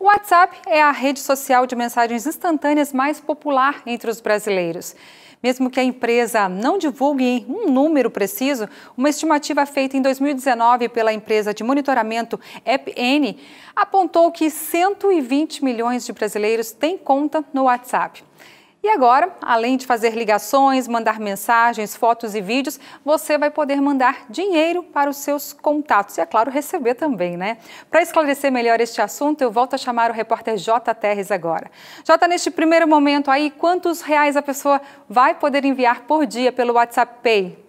O WhatsApp é a rede social de mensagens instantâneas mais popular entre os brasileiros. Mesmo que a empresa não divulgue um número preciso, uma estimativa feita em 2019 pela empresa de monitoramento EPN apontou que 120 milhões de brasileiros têm conta no WhatsApp. E agora, além de fazer ligações, mandar mensagens, fotos e vídeos, você vai poder mandar dinheiro para os seus contatos e, é claro, receber também, né? Para esclarecer melhor este assunto, eu volto a chamar o repórter J. Terres agora. J, neste primeiro momento aí, quantos reais a pessoa vai poder enviar por dia pelo WhatsApp Pay?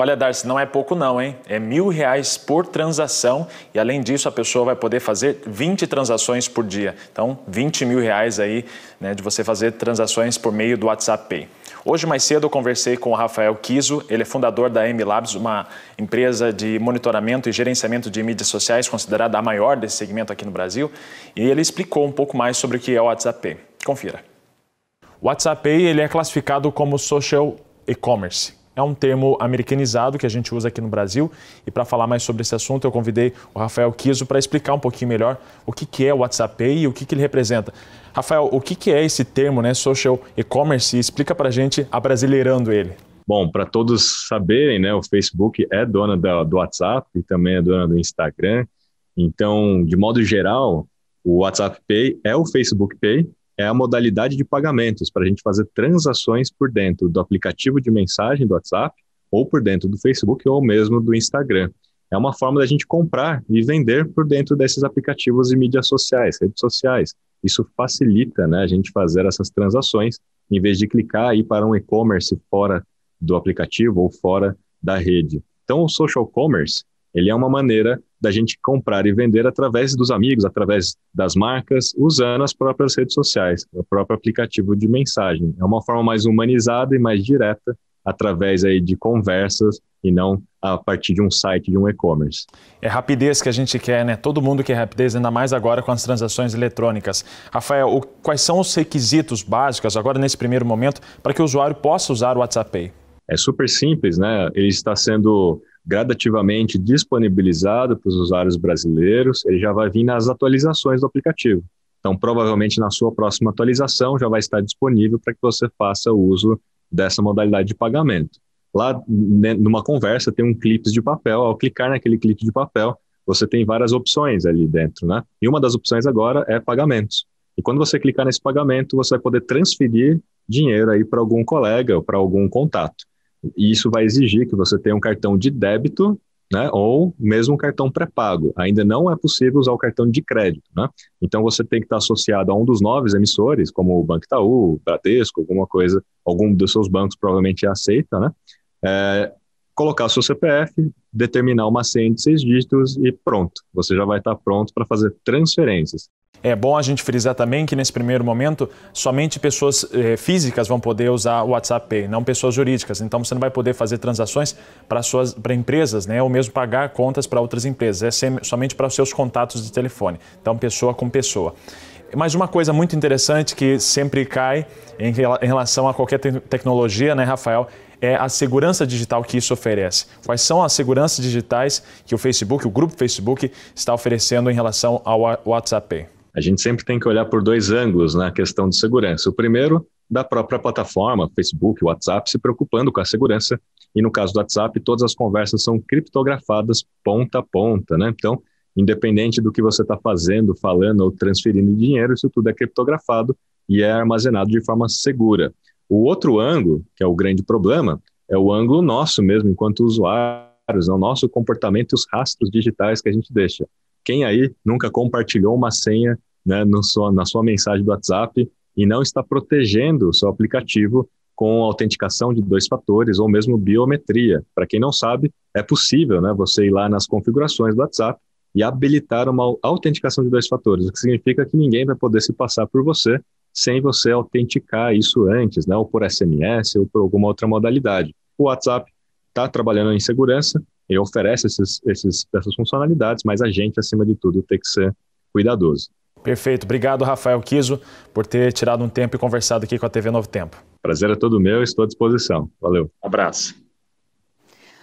Olha, Darcy, não é pouco não, hein? É mil reais por transação e além disso a pessoa vai poder fazer 20 transações por dia. Então, 20 mil reais aí né, de você fazer transações por meio do WhatsApp Pay. Hoje mais cedo eu conversei com o Rafael Kiso, ele é fundador da M Labs, uma empresa de monitoramento e gerenciamento de mídias sociais considerada a maior desse segmento aqui no Brasil, e ele explicou um pouco mais sobre o que é o WhatsApp Pay. Confira. O WhatsApp Pay ele é classificado como social e-commerce é um termo americanizado que a gente usa aqui no Brasil. E para falar mais sobre esse assunto, eu convidei o Rafael Kiso para explicar um pouquinho melhor o que, que é o WhatsApp Pay e o que, que ele representa. Rafael, o que, que é esse termo, né, social e-commerce? Explica para a gente, abrasileirando ele. Bom, para todos saberem, né, o Facebook é dona do WhatsApp e também é dona do Instagram. Então, de modo geral, o WhatsApp Pay é o Facebook Pay, é a modalidade de pagamentos, para a gente fazer transações por dentro do aplicativo de mensagem do WhatsApp, ou por dentro do Facebook, ou mesmo do Instagram. É uma forma da gente comprar e vender por dentro desses aplicativos e mídias sociais, redes sociais. Isso facilita né, a gente fazer essas transações, em vez de clicar e ir para um e-commerce fora do aplicativo ou fora da rede. Então, o social commerce ele é uma maneira da gente comprar e vender através dos amigos, através das marcas, usando as próprias redes sociais, o próprio aplicativo de mensagem. É uma forma mais humanizada e mais direta através aí de conversas e não a partir de um site, de um e-commerce. É rapidez que a gente quer, né? Todo mundo quer rapidez, ainda mais agora com as transações eletrônicas. Rafael, o, quais são os requisitos básicos agora nesse primeiro momento para que o usuário possa usar o WhatsApp Pay? É super simples, né? Ele está sendo gradativamente disponibilizado para os usuários brasileiros, ele já vai vir nas atualizações do aplicativo. Então, provavelmente na sua próxima atualização já vai estar disponível para que você faça uso dessa modalidade de pagamento. Lá, né, numa conversa, tem um clipe de papel. Ao clicar naquele clipe de papel, você tem várias opções ali dentro, né? E uma das opções agora é pagamentos. E quando você clicar nesse pagamento, você vai poder transferir dinheiro aí para algum colega ou para algum contato. E isso vai exigir que você tenha um cartão de débito né, ou mesmo um cartão pré-pago. Ainda não é possível usar o cartão de crédito. Né? Então você tem que estar associado a um dos novos emissores, como o Banco Itaú, Bradesco, alguma coisa, algum dos seus bancos provavelmente é aceita, né? É, colocar seu CPF, determinar uma senha de seis dígitos e pronto. Você já vai estar pronto para fazer transferências. É bom a gente frisar também que nesse primeiro momento somente pessoas eh, físicas vão poder usar o WhatsApp Pay, não pessoas jurídicas. Então você não vai poder fazer transações para empresas, né, ou mesmo pagar contas para outras empresas. É sem, somente para os seus contatos de telefone. Então pessoa com pessoa. Mas uma coisa muito interessante que sempre cai em, em relação a qualquer te tecnologia, né, Rafael, é a segurança digital que isso oferece. Quais são as seguranças digitais que o Facebook, o grupo Facebook, está oferecendo em relação ao WhatsApp Pay? a gente sempre tem que olhar por dois ângulos na questão de segurança. O primeiro, da própria plataforma, Facebook, WhatsApp, se preocupando com a segurança. E no caso do WhatsApp, todas as conversas são criptografadas ponta a ponta, né? Então, independente do que você está fazendo, falando ou transferindo dinheiro, isso tudo é criptografado e é armazenado de forma segura. O outro ângulo, que é o grande problema, é o ângulo nosso mesmo, enquanto usuários, é o nosso comportamento e os rastros digitais que a gente deixa. Quem aí nunca compartilhou uma senha né, no sua, na sua mensagem do WhatsApp e não está protegendo o seu aplicativo com autenticação de dois fatores ou mesmo biometria? Para quem não sabe, é possível né, você ir lá nas configurações do WhatsApp e habilitar uma autenticação de dois fatores, o que significa que ninguém vai poder se passar por você sem você autenticar isso antes, né, ou por SMS ou por alguma outra modalidade. O WhatsApp está trabalhando em segurança, ele oferece esses, esses, essas funcionalidades, mas a gente, acima de tudo, tem que ser cuidadoso. Perfeito. Obrigado, Rafael Kiso, por ter tirado um tempo e conversado aqui com a TV Novo Tempo. Prazer é todo meu, estou à disposição. Valeu. abraço.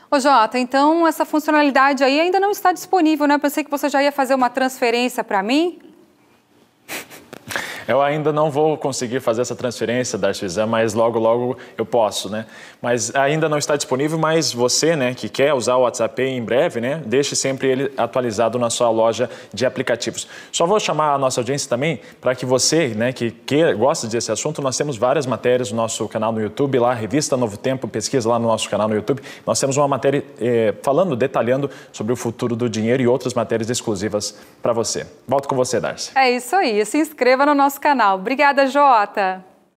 Ô Jota, então essa funcionalidade aí ainda não está disponível, né? Pensei que você já ia fazer uma transferência para mim. Eu ainda não vou conseguir fazer essa transferência, Darcio mas logo, logo eu posso, né? Mas ainda não está disponível, mas você, né, que quer usar o WhatsApp em breve, né, deixe sempre ele atualizado na sua loja de aplicativos. Só vou chamar a nossa audiência também para que você, né, que, que gosta desse assunto, nós temos várias matérias no nosso canal no YouTube, lá, Revista Novo Tempo, pesquisa lá no nosso canal no YouTube. Nós temos uma matéria eh, falando, detalhando sobre o futuro do dinheiro e outras matérias exclusivas para você. Volto com você, Darcy. É isso aí. Se inscreva no nosso nosso canal. Obrigada, Jota!